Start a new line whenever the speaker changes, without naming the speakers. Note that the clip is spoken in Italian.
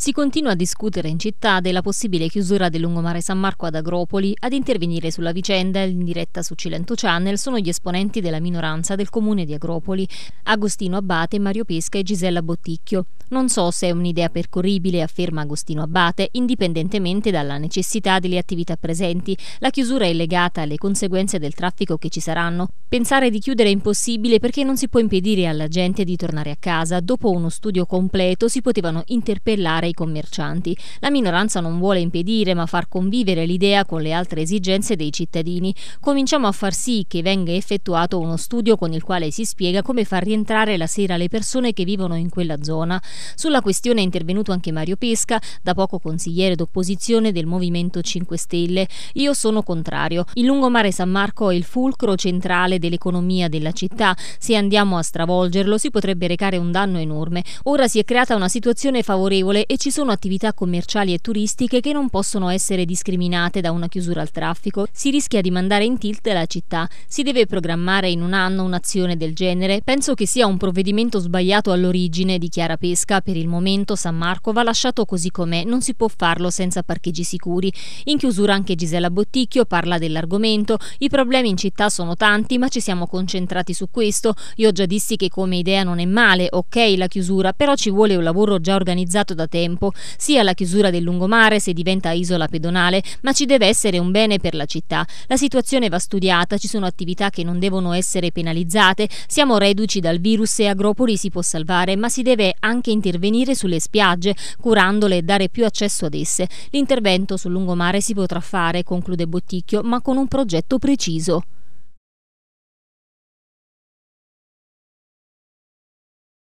Si continua a discutere in città della possibile chiusura del lungomare San Marco ad Agropoli. Ad intervenire sulla vicenda in diretta su Cilento Channel sono gli esponenti della minoranza del comune di Agropoli, Agostino Abate, Mario Pesca e Gisella Botticchio. Non so se è un'idea percorribile, afferma Agostino Abate, indipendentemente dalla necessità delle attività presenti. La chiusura è legata alle conseguenze del traffico che ci saranno. Pensare di chiudere è impossibile perché non si può impedire alla gente di tornare a casa. Dopo uno studio completo si potevano interpellare ai commercianti. La minoranza non vuole impedire ma far convivere l'idea con le altre esigenze dei cittadini. Cominciamo a far sì che venga effettuato uno studio con il quale si spiega come far rientrare la sera le persone che vivono in quella zona. Sulla questione è intervenuto anche Mario Pesca, da poco consigliere d'opposizione del Movimento 5 Stelle. Io sono contrario. Il lungomare San Marco è il fulcro centrale dell'economia della città. Se andiamo a stravolgerlo si potrebbe recare un danno enorme. Ora si è creata una situazione favorevole e ci sono attività commerciali e turistiche che non possono essere discriminate da una chiusura al traffico, si rischia di mandare in tilt la città. Si deve programmare in un anno un'azione del genere? Penso che sia un provvedimento sbagliato all'origine, dichiara Pesca. Per il momento San Marco va lasciato così com'è, non si può farlo senza parcheggi sicuri. In chiusura anche Gisella Botticchio parla dell'argomento. I problemi in città sono tanti, ma ci siamo concentrati su questo. Io già dissi che come idea non è male, ok la chiusura, però ci vuole un lavoro già organizzato da tempo tempo, sia la chiusura del lungomare se diventa isola pedonale, ma ci deve essere un bene per la città. La situazione va studiata, ci sono attività che non devono essere penalizzate, siamo reduci dal virus e Agropoli si può salvare, ma si deve anche intervenire sulle spiagge, curandole e dare più accesso ad esse. L'intervento sul lungomare si potrà fare, conclude Botticchio, ma con un progetto preciso.